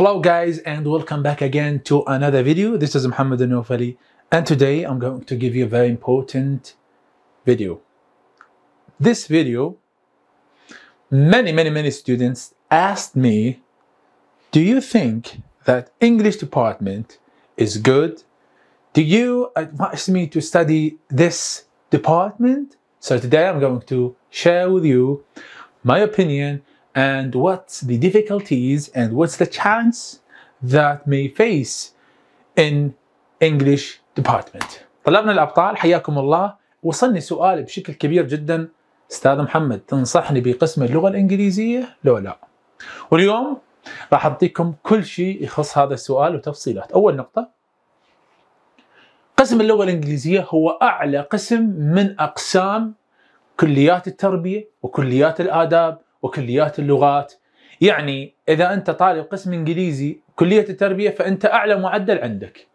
Hello guys and welcome back again to another video. This is Muhammad Anoufali and today I'm going to give you a very important video. This video, many, many, many students asked me, do you think that English department is good? Do you advise me to study this department? So today I'm going to share with you my opinion and what's the difficulties and what's the challenge that may face in English department طلبنا الأبطال حياكم الله وصلني سؤال بشكل كبير جدا استاذ محمد تنصحني بقسم اللغة الإنجليزية لو لا واليوم راح أعطيكم كل شيء يخص هذا السؤال وتفصيلات أول نقطة قسم اللغة الإنجليزية هو أعلى قسم من أقسام كليات التربية وكليات الآداب وكليات اللغات يعني اذا انت طالب قسم انجليزي كليه التربيه فانت اعلى معدل عندك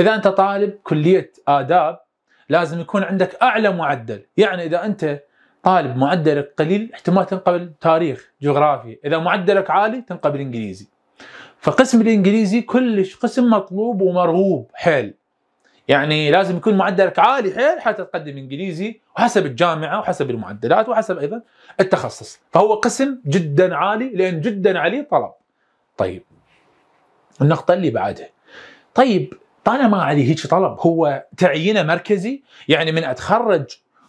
اذا انت طالب كليه اداب لازم يكون عندك اعلى معدل يعني اذا انت طالب معدلك قليل احتمال تنقبل تاريخ جغرافيا اذا معدلك عالي تنقبل انجليزي فقسم الانجليزي كلش قسم مطلوب ومرغوب حيل يعني لازم يكون معدلك عالي حيل حتى تقدم انجليزي وحسب الجامعه وحسب المعدلات وحسب ايضا التخصص فهو قسم جدا عالي لان جدا عليه طلب طيب النقطه اللي بعدها طيب طالما عليه هيك طلب هو تعيينه مركزي يعني من اتخرج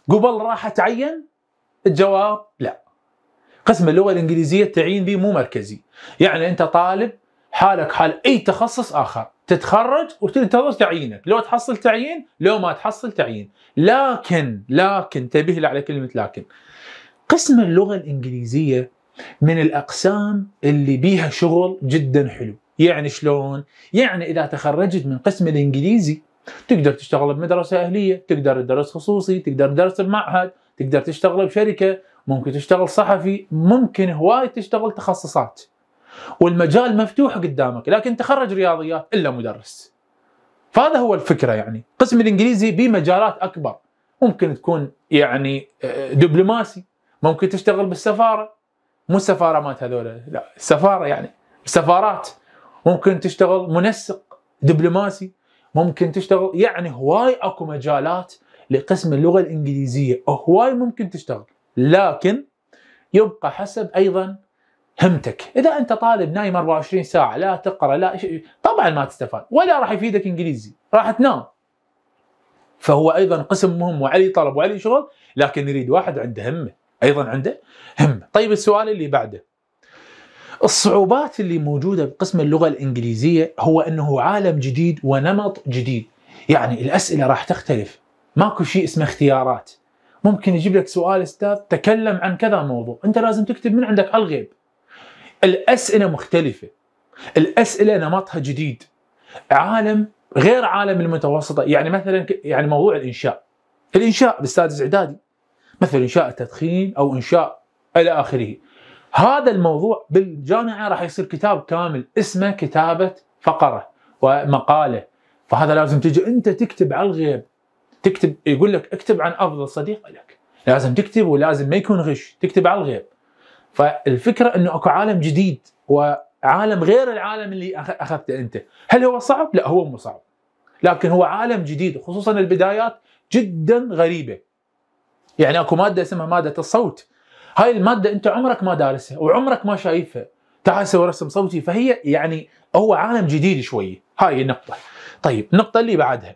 قبل راح اتعين الجواب لا قسم اللغه الانجليزيه التعيين به مو مركزي يعني انت طالب حالك حال اي تخصص اخر تتخرج وتنتظر تعيينك لو تحصل تعيين لو ما تحصل تعيين لكن لكن تبه على كلمة لكن قسم اللغة الإنجليزية من الأقسام اللي بيها شغل جدا حلو يعني شلون؟ يعني إذا تخرجت من قسم الإنجليزي تقدر تشتغل بمدرسة أهلية تقدر تدرس خصوصي تقدر تدرس بمعهد تقدر تشتغل بشركة ممكن تشتغل صحفي ممكن هواي تشتغل تخصصات والمجال مفتوح قدامك لكن تخرج رياضيات الا مدرس فهذا هو الفكره يعني قسم الانجليزي بمجالات اكبر ممكن تكون يعني آه، دبلوماسي ممكن تشتغل بالسفاره مو السفاره مالت هذول لا السفاره يعني السفارات ممكن تشتغل منسق دبلوماسي ممكن تشتغل يعني هواي اكو مجالات لقسم اللغه الانجليزيه هواي ممكن تشتغل لكن يبقى حسب ايضا همتك اذا انت طالب نايم 24 ساعه لا تقرا لا طبعا ما تستفاد ولا راح يفيدك انجليزي راح تنام فهو ايضا قسم مهم وعلي طلب وعلي شغل لكن يريد واحد عنده همه ايضا عنده همه طيب السؤال اللي بعده الصعوبات اللي موجوده بقسم اللغه الانجليزيه هو انه عالم جديد ونمط جديد يعني الاسئله راح تختلف ماكو شيء اسمه اختيارات ممكن يجيب لك سؤال استاذ تكلم عن كذا موضوع انت لازم تكتب من عندك على الغيب الأسئلة مختلفة الأسئلة نمطها جديد عالم غير عالم المتوسطة يعني مثلا يعني موضوع الإنشاء الإنشاء بالسادس إعدادي مثل إنشاء التدخين أو إنشاء إلى آخره هذا الموضوع بالجامعة راح يصير كتاب كامل اسمه كتابة فقرة ومقالة فهذا لازم تجي أنت تكتب على الغيب تكتب يقول لك اكتب عن أفضل صديق لك لازم تكتب ولازم ما يكون غش تكتب على الغيب فالفكره انه اكو عالم جديد وعالم غير العالم اللي اخذته انت، هل هو صعب؟ لا هو مو صعب. لكن هو عالم جديد خصوصا البدايات جدا غريبه. يعني اكو ماده اسمها ماده الصوت. هاي الماده انت عمرك ما دارسها وعمرك ما شايفها. تعال سوي رسم صوتي فهي يعني هو عالم جديد شوي، هاي النقطه. طيب النقطه اللي بعدها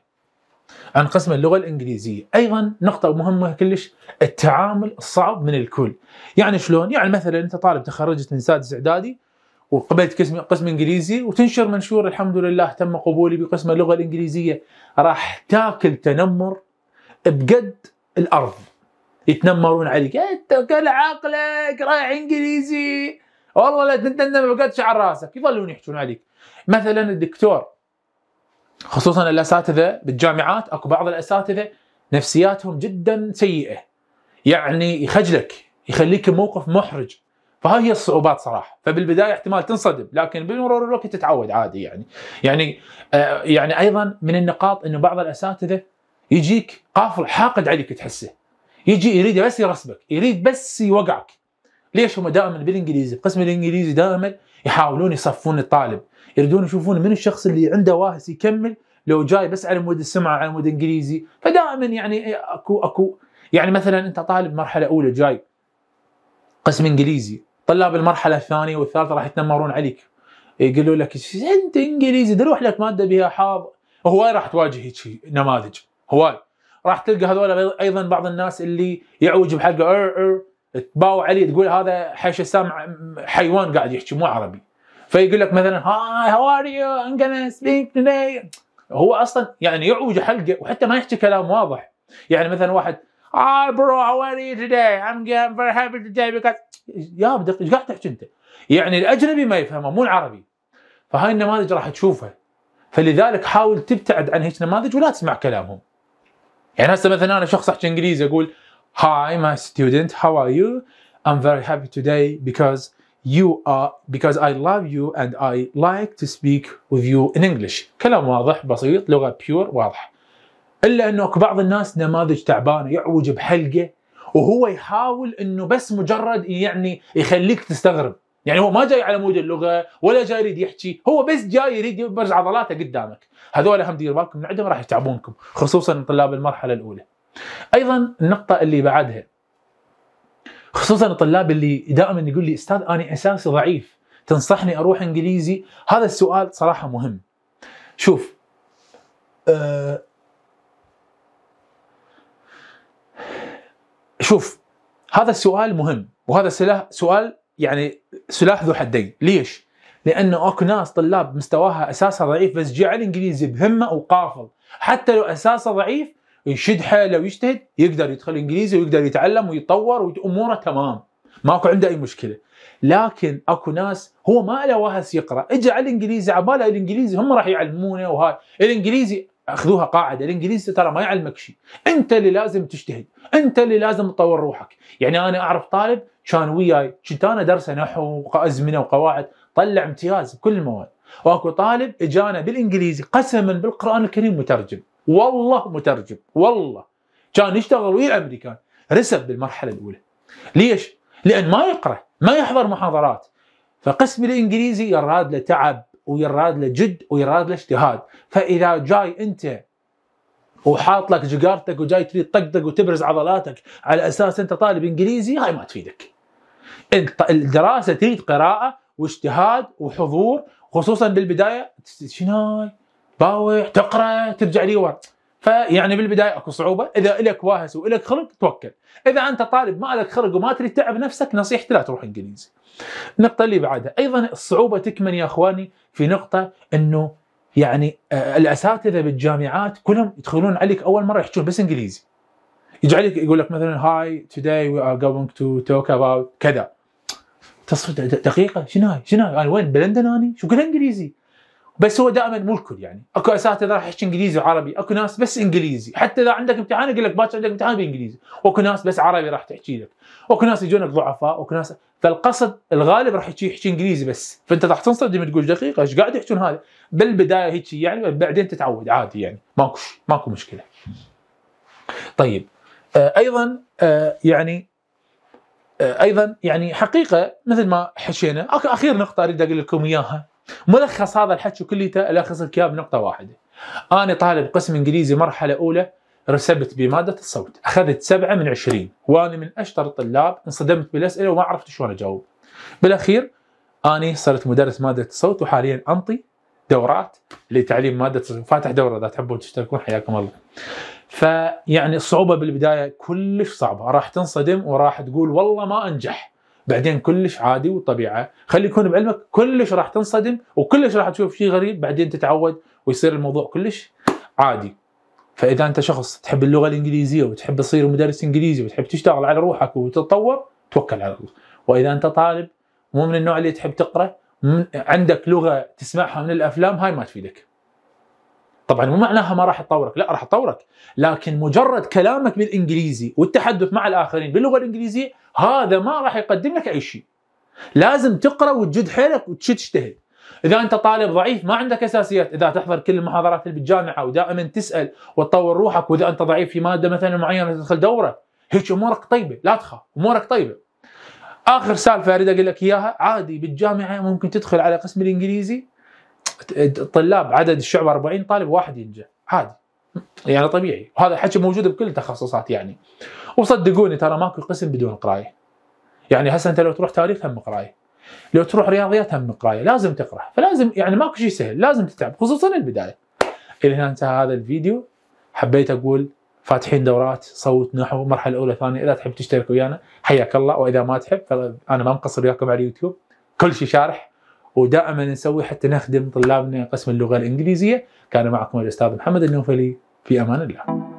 عن قسم اللغه الانجليزيه، ايضا نقطه مهمه كلش التعامل الصعب من الكل، يعني شلون؟ يعني مثلا انت طالب تخرجت من سادس اعدادي وقبلت قسم قسم انجليزي وتنشر منشور الحمد لله تم قبولي بقسم اللغه الانجليزيه، راح تاكل تنمر بقد الارض. يتنمرون عليك إيه، انت كل عقلك رايح انجليزي والله لا تندم بقد شعر راسك يظلون يحجون عليك مثلا الدكتور خصوصا الاساتذه بالجامعات اكو بعض الاساتذه نفسياتهم جدا سيئه يعني يخجلك يخليك موقف محرج فهاي هي الصعوبات صراحه فبالبدايه احتمال تنصدم لكن بمرور الوقت تتعود عادي يعني يعني آه يعني ايضا من النقاط انه بعض الاساتذه يجيك قافل حاقد عليك تحسه يجي يريد بس يرسبك يريد بس يوقعك ليش هم دائما بالانجليزي القسم الانجليزي دائما يحاولون يصفون الطالب يريدون يشوفون من الشخص اللي عنده واهس يكمل لو جاي بس على مود السمعه على مود انجليزي فدائما يعني اكو اكو يعني مثلا انت طالب مرحله اولى جاي قسم انجليزي طلاب المرحله الثانيه والثالثه راح يتنمرون عليك يقولوا لك انت انجليزي تروح لك ماده بها حاض هواي راح تواجه هيك نماذج هواي راح تلقى هذول ايضا بعض الناس اللي يعوج بحلقه ار ار تباوع عليه تقول هذا حش سامع حيوان قاعد يحكي مو عربي فيقول لك مثلا هاي هاو ار يو ام جونا سبيك توداي هو اصلا يعني يعوج حلقه وحتى ما يحكي كلام واضح يعني مثلا واحد برو هاو ار يو توداي ام I'm فير هابي توداي بيكوز يا بدك ايش قاعد تحكي انت؟ يعني الاجنبي ما يفهمه مو العربي. فهاي النماذج راح تشوفها. فلذلك حاول تبتعد عن هيك نماذج ولا تسمع كلامهم. يعني هسه مثلا انا شخص احكي انجليزي اقول Hi, my student, how are you? I'm very happy today because you are because I love you and I like to speak with you in English. كلام واضح بسيط لغة بيور واضح. إلا أنه بعض الناس نماذج تعبانة يعوج بحلقة وهو يحاول أنه بس مجرد يعني يخليك تستغرب. يعني هو ما جاي على مود اللغة ولا جاي يريد يحكي هو بس جاي يريد يبرز عضلاته قدامك هذول هم دير بالكم من عندهم راح يتعبونكم خصوصا طلاب المرحلة الأولى ايضا النقطه اللي بعدها خصوصا الطلاب اللي دائما يقول لي استاذ انا اساسي ضعيف تنصحني اروح انجليزي هذا السؤال صراحه مهم شوف آه، شوف هذا السؤال مهم وهذا سلاح سؤال يعني سلاح ذو حدين ليش لانه اكو ناس طلاب مستواها اساسها ضعيف بس جعل انجليزي بهمه وقافل حتى لو اساسه ضعيف يشد حيله ويجتهد يقدر يدخل انجليزي ويقدر يتعلم ويتطور واموره تمام ماكو عنده اي مشكله لكن اكو ناس هو ما له وهس يقرا اجى على الانجليزي عباله الانجليزي هم راح يعلمونه وهاي الانجليزي خذوها قاعده الانجليزي ترى ما يعلمك شيء انت اللي لازم تجتهد انت اللي لازم تطور روحك يعني انا اعرف طالب كان وياي كنت انا درسه نحو وازمنه وقواعد طلع امتياز بكل المواد واكو طالب اجانا بالانجليزي قسما بالقران الكريم مترجم والله مترجم والله كان يشتغل ويا الامريكان رسب بالمرحله الاولى ليش؟ لان ما يقرا ما يحضر محاضرات فقسم الانجليزي يراد له تعب ويراد له جد ويراد له اجتهاد فاذا جاي انت وحاط لك جقارتك وجاي تريد طقطق وتبرز عضلاتك على اساس انت طالب انجليزي هاي ما تفيدك. انت الدراسه تريد قراءه واجتهاد وحضور خصوصا بالبدايه شنو هاي؟ تطاوح تقرا ترجع لي ورا فيعني بالبدايه اكو صعوبه اذا الك واهس والك خلق توكل اذا انت طالب ما لك خلق وما تريد تعب نفسك نصيحتي لا تروح انجليزي النقطه اللي بعدها ايضا الصعوبه تكمن يا اخواني في نقطه انه يعني آه، الاساتذه بالجامعات كلهم يدخلون عليك اول مره يحجون بس انجليزي يجعلك يقول لك مثلا هاي توداي وي ار جوينج تو توك اباوت كذا تصفيق دقيقة شنو هاي؟ شنو هاي؟ انا وين بلندن اني؟ شو كلها انجليزي؟ بس هو دائما مو الكل يعني اكو اساتذه راح يحكي انجليزي وعربي اكو ناس بس انجليزي حتى اذا عندك امتحان يقول لك باكر عندك امتحان بالانجليزي واكو ناس بس عربي راح تحكي لك واكو ناس يجونك ضعفاء واكو ناس فالقصد الغالب راح يحكي يحكي انجليزي بس فانت راح تنصدم تقول دقيقه ايش قاعد يحكون هذا بالبدايه هيك يعني بعدين تتعود عادي يعني ماكو ماكو مشكله طيب آه ايضا آه يعني آه ايضا يعني حقيقه مثل ما حشينا اخر نقطه اريد اقول لكم اياها ملخص هذا الحكي كليته الخص لك اياه بنقطه واحده انا طالب قسم انجليزي مرحله اولى رسبت بماده الصوت اخذت سبعة من عشرين وانا من اشطر الطلاب انصدمت بالاسئله وما عرفت شلون اجاوب بالاخير اني صرت مدرس ماده الصوت وحاليا انطي دورات لتعليم ماده فاتح دوره اذا تحبون تشتركون حياكم الله فيعني الصعوبه بالبدايه كلش صعبه راح تنصدم وراح تقول والله ما انجح بعدين كلش عادي وطبيعه خلي يكون بعلمك كلش راح تنصدم وكلش راح تشوف شيء غريب بعدين تتعود ويصير الموضوع كلش عادي فاذا انت شخص تحب اللغه الانجليزيه وتحب تصير مدرس انجليزي وتحب تشتغل على روحك وتتطور توكل على الله واذا انت طالب مو من النوع اللي تحب تقرا عندك لغه تسمعها من الافلام هاي ما تفيدك طبعا مو معناها ما راح تطورك لا راح تطورك لكن مجرد كلامك بالانجليزي والتحدث مع الاخرين باللغه الانجليزيه هذا ما راح يقدم لك اي شيء لازم تقرا وتجد حيلك وتجتهد اذا انت طالب ضعيف ما عندك اساسيات اذا تحضر كل المحاضرات اللي بالجامعه ودائما تسال وتطور روحك واذا انت ضعيف في ماده مثلا معينه تدخل دوره هيك امورك طيبه لا تخاف امورك طيبه اخر سالفه اريد اقول لك اياها عادي بالجامعه ممكن تدخل على قسم الانجليزي الطلاب عدد الشعب 40 طالب واحد ينجح عادي يعني طبيعي وهذا الحكي موجود بكل التخصصات يعني وصدقوني ترى ماكو قسم بدون قرايه يعني هسه انت لو تروح تاريخ هم قرايه لو تروح رياضيات هم قرايه لازم تقرا فلازم يعني ماكو شيء سهل لازم تتعب خصوصا البدايه الى هنا انتهى هذا الفيديو حبيت اقول فاتحين دورات صوت نحو مرحلة أولى ثانية اذا تحب تشترك ويانا حياك الله واذا ما تحب فانا ما مقصر وياكم على اليوتيوب كل شيء شارح ودائما نسوي حتى نخدم طلابنا قسم اللغه الانجليزيه كان معكم الاستاذ محمد النوفلي في امان الله